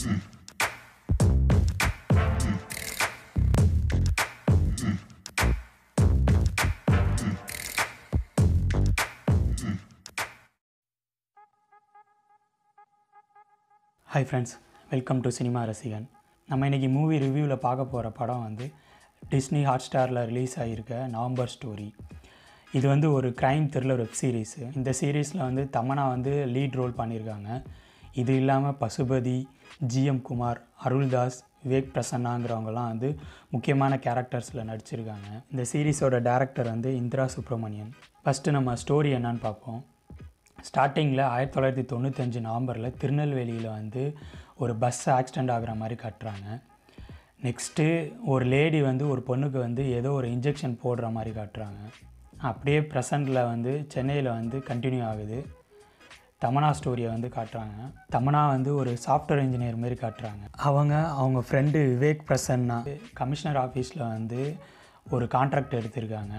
hi friends welcome to cinema ரசிகன் நம்ம இன்றைக்கி மூவி ரிவ்யூவில் பார்க்க போகிற படம் வந்து டிஸ்னி ஹாட் ஸ்டாரில் ரிலீஸ் ஆகியிருக்க நவம்பர் ஸ்டோரி இது வந்து ஒரு க்ரைம் த்ரில்லர் வெப் சீரீஸு இந்த சீரீஸில் வந்து தமனா வந்து லீட் ரோல் பண்ணியிருக்காங்க இது இல்லாமல் பசுபதி ஜிஎம் குமார் அருள்தாஸ் விவேக் பிரசன்னாங்கிறவங்கலாம் வந்து முக்கியமான கேரக்டர்ஸில் நடிச்சிருக்காங்க இந்த சீரீஸோட டேரக்டர் வந்து இந்திரா சுப்ரமணியன் ஃபஸ்ட்டு நம்ம ஸ்டோரி என்னன்னு பார்ப்போம் ஸ்டார்டிங்கில் ஆயிரத்தி தொள்ளாயிரத்தி தொண்ணூத்தஞ்சு நவம்பரில் திருநெல்வேலியில் வந்து ஒரு பஸ் ஆக்சிடெண்ட் ஆகிற மாதிரி காட்டுறாங்க நெக்ஸ்ட்டு ஒரு லேடி வந்து ஒரு பொண்ணுக்கு வந்து ஏதோ ஒரு இன்ஜெக்ஷன் போடுற மாதிரி காட்டுறாங்க அப்படியே ப்ரெசண்டில் வந்து சென்னையில் வந்து கண்டினியூ ஆகுது தமனா ஸ்டோரியை வந்து காட்டுறாங்க தமனா வந்து ஒரு சாஃப்ட்வேர் இன்ஜினியர் மாரி காட்டுறாங்க அவங்க அவங்க ஃப்ரெண்டு விவேக் பிரசன்னா கமிஷனர் ஆஃபீஸில் வந்து ஒரு கான்ட்ராக்ட் எடுத்திருக்காங்க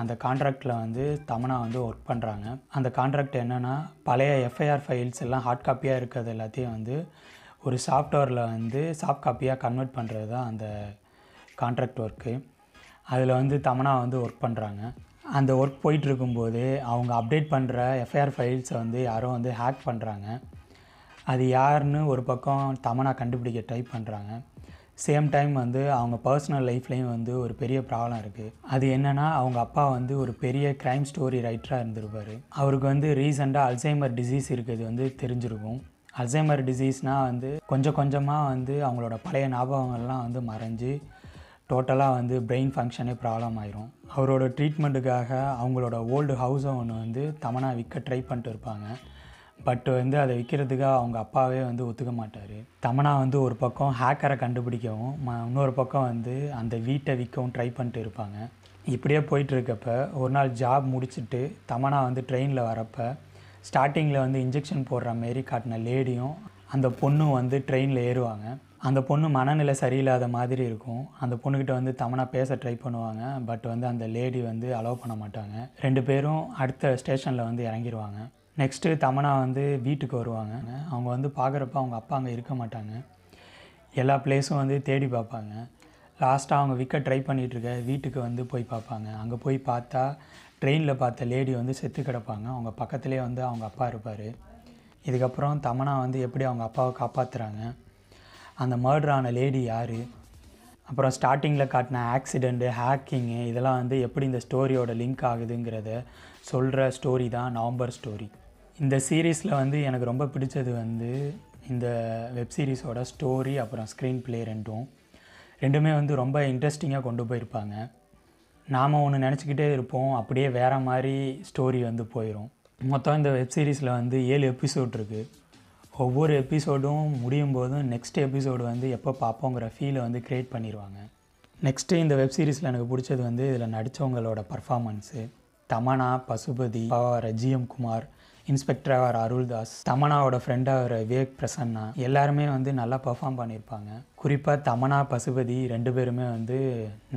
அந்த கான்ட்ராக்டில் வந்து தமனா வந்து ஒர்க் பண்ணுறாங்க அந்த கான்ட்ராக்ட் என்னென்னா பழைய எஃப்ஐஆர் ஃபைல்ஸ் எல்லாம் ஹார்ட் காப்பியாக இருக்கிறது எல்லாத்தையும் வந்து ஒரு சாஃப்ட்வேரில் வந்து சாஃப்ட் காப்பியாக கன்வெர்ட் பண்ணுறது தான் அந்த கான்ட்ராக்ட் ஒர்க்கு அதில் வந்து தமனா வந்து ஒர்க் பண்ணுறாங்க அந்த ஒர்க் போயிட்டுருக்கும்போது அவங்க அப்டேட் பண்ணுற எஃப்ஐஆர் ஃபைல்ஸை வந்து யாரோ வந்து ஹேக் பண்ணுறாங்க அது யாருன்னு ஒரு பக்கம் தமனா கண்டுபிடிக்க ட்ரை பண்ணுறாங்க சேம் டைம் வந்து அவங்க பர்சனல் லைஃப்லேயும் வந்து ஒரு பெரிய ப்ராப்ளம் இருக்குது அது என்னென்னா அவங்க அப்பா வந்து ஒரு பெரிய க்ரைம் ஸ்டோரி ரைட்டராக இருந்திருப்பார் அவருக்கு வந்து ரீசெண்டாக அல்சைமர் டிசீஸ் இருக்கிறது வந்து தெரிஞ்சிருக்கும் அல்சைமர் டிசீஸ்னால் வந்து கொஞ்சம் கொஞ்சமாக வந்து அவங்களோட பழைய ஞாபகங்கள்லாம் வந்து மறைஞ்சு டோட்டலாக வந்து பிரெயின் ஃபங்க்ஷனே ப்ராப்ளம் ஆயிரும் அவரோட ட்ரீட்மெண்ட்டுக்காக அவங்களோட ஓல்டு ஹவுஸை ஒன்று வந்து தமனா விற்க ட்ரை பண்ணிட்டு இருப்பாங்க பட் வந்து அதை விற்கிறதுக்காக அவங்க அப்பாவே வந்து ஒத்துக்க மாட்டார் தமனா வந்து ஒரு பக்கம் ஹேக்கரை கண்டுபிடிக்கவும் ம இன்னொரு பக்கம் வந்து அந்த வீட்டை விற்கவும் ட்ரை பண்ணிட்டு இருப்பாங்க இப்படியே போயிட்டுருக்கப்ப ஒரு நாள் ஜாப் முடிச்சுட்டு தமனா வந்து ட்ரெயினில் வரப்போ ஸ்டார்டிங்கில் வந்து இன்ஜெக்ஷன் போடுற மாரி காட்டின லேடியும் அந்த பொண்ணும் வந்து ட்ரெயினில் ஏறுவாங்க அந்த பொண்ணு மனநிலை சரியில்லாத மாதிரி இருக்கும் அந்த பொண்ணுக்கிட்ட வந்து தமனா பேச ட்ரை பண்ணுவாங்க பட் வந்து அந்த லேடி வந்து அலோவ் பண்ண மாட்டாங்க ரெண்டு பேரும் அடுத்த ஸ்டேஷனில் வந்து இறங்கிடுவாங்க நெக்ஸ்ட்டு தமனா வந்து வீட்டுக்கு வருவாங்க அவங்க வந்து பார்க்குறப்ப அவங்க அப்பா அங்கே இருக்க மாட்டாங்க எல்லா பிளேஸும் வந்து தேடி பார்ப்பாங்க லாஸ்ட்டாக அவங்க விற்க ட்ரை பண்ணிகிட்ருக்க வீட்டுக்கு வந்து போய் பார்ப்பாங்க அங்கே போய் பார்த்தா ட்ரெயினில் பார்த்த லேடி வந்து செத்து கிடப்பாங்க அவங்க பக்கத்துலேயே வந்து அவங்க அப்பா இருப்பார் இதுக்கப்புறம் தமனா வந்து எப்படி அவங்க அப்பாவை காப்பாற்றுறாங்க அந்த மர்டரான லேடி யார் அப்புறம் ஸ்டார்டிங்கில் காட்டின ஆக்சிடெண்ட்டு ஹேக்கிங்கு இதெல்லாம் வந்து எப்படி இந்த ஸ்டோரியோட லிங்க் ஆகுதுங்கிறத சொல்கிற ஸ்டோரி தான் நவம்பர் ஸ்டோரி இந்த சீரீஸில் வந்து எனக்கு ரொம்ப பிடிச்சது வந்து இந்த வெப் சீரிஸோட ஸ்டோரி அப்புறம் ஸ்க்ரீன் பிளே ரெண்டும் ரெண்டுமே வந்து ரொம்ப இன்ட்ரெஸ்டிங்காக கொண்டு போயிருப்பாங்க நாம் ஒன்று நினச்சிக்கிட்டே இருப்போம் அப்படியே வேறு மாதிரி ஸ்டோரி வந்து போயிடும் மொத்தம் இந்த வெப் சீரிஸில் வந்து ஏழு எபிசோட் இருக்குது ஒவ்வொரு எபிசோடும் முடியும் போதும் நெக்ஸ்ட் எபிசோடு வந்து எப்போ பார்ப்போங்கிற ஃபீலை வந்து க்ரியேட் பண்ணிடுவாங்க நெக்ஸ்ட்டு இந்த வெப் சீரிஸில் எனக்கு பிடிச்சது வந்து இதில் நடித்தவங்களோட பர்ஃபாமன்ஸு தமனா பசுபதி ரஜியம் குமார் இன்ஸ்பெக்டராக அருள்தாஸ் தமனாவோட ஃப்ரெண்டாக விவேக் பிரசன்னா எல்லாருமே வந்து நல்லா பர்ஃபார்ம் பண்ணியிருப்பாங்க குறிப்பாக தமனா பசுபதி ரெண்டு பேருமே வந்து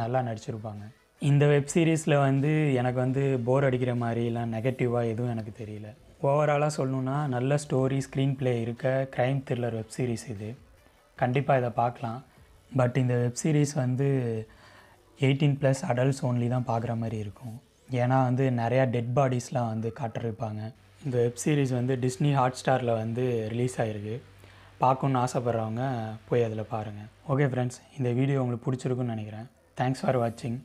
நல்லா நடிச்சிருப்பாங்க இந்த வெப் சீரிஸில் வந்து எனக்கு வந்து போர் அடிக்கிற மாதிரிலாம் நெகட்டிவாக எதுவும் எனக்கு தெரியல ஓவராலாக சொல்லணுன்னா நல்ல ஸ்டோரி ஸ்க்ரீன் ப்ளே இருக்க க்ரைம் த்ரில்லர் வெப் சீரிஸ் இது கண்டிப்பாக இதை பார்க்கலாம் பட் இந்த வெப் சீரிஸ் வந்து எயிட்டீன் ப்ளஸ் அடல்ட்ஸ் ஓன்லி தான் பார்க்குற மாதிரி இருக்கும் ஏன்னா வந்து நிறையா டெட் பாடிஸ்லாம் வந்து காட்டிருப்பாங்க இந்த வெப் சீரிஸ் வந்து டிஸ்னி ஹாட் ஸ்டாரில் வந்து ரிலீஸ் ஆகிருக்கு பார்க்கணுன்னு ஆசைப்பட்றவங்க போய் அதில் பாருங்கள் ஓகே ஃப்ரெண்ட்ஸ் இந்த வீடியோ உங்களுக்கு பிடிச்சிருக்குன்னு நினைக்கிறேன் தேங்க்ஸ் ஃபார் வாட்சிங்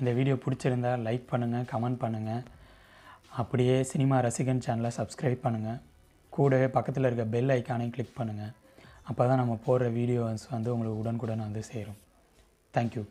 இந்த வீடியோ பிடிச்சிருந்தா லைக் பண்ணுங்கள் கமெண்ட் பண்ணுங்கள் அப்படியே சினிமா ரசிகன் சேனலை சப்ஸ்கிரைப் பண்ணுங்கள் கூடவே பக்கத்தில் இருக்க பெல் ஐக்கானை கிளிக் பண்ணுங்கள் அப்போ தான் நம்ம போடுற வீடியோஸ் வந்து உங்களுக்கு உடனுக்குடன் வந்து சேரும் தேங்க்யூ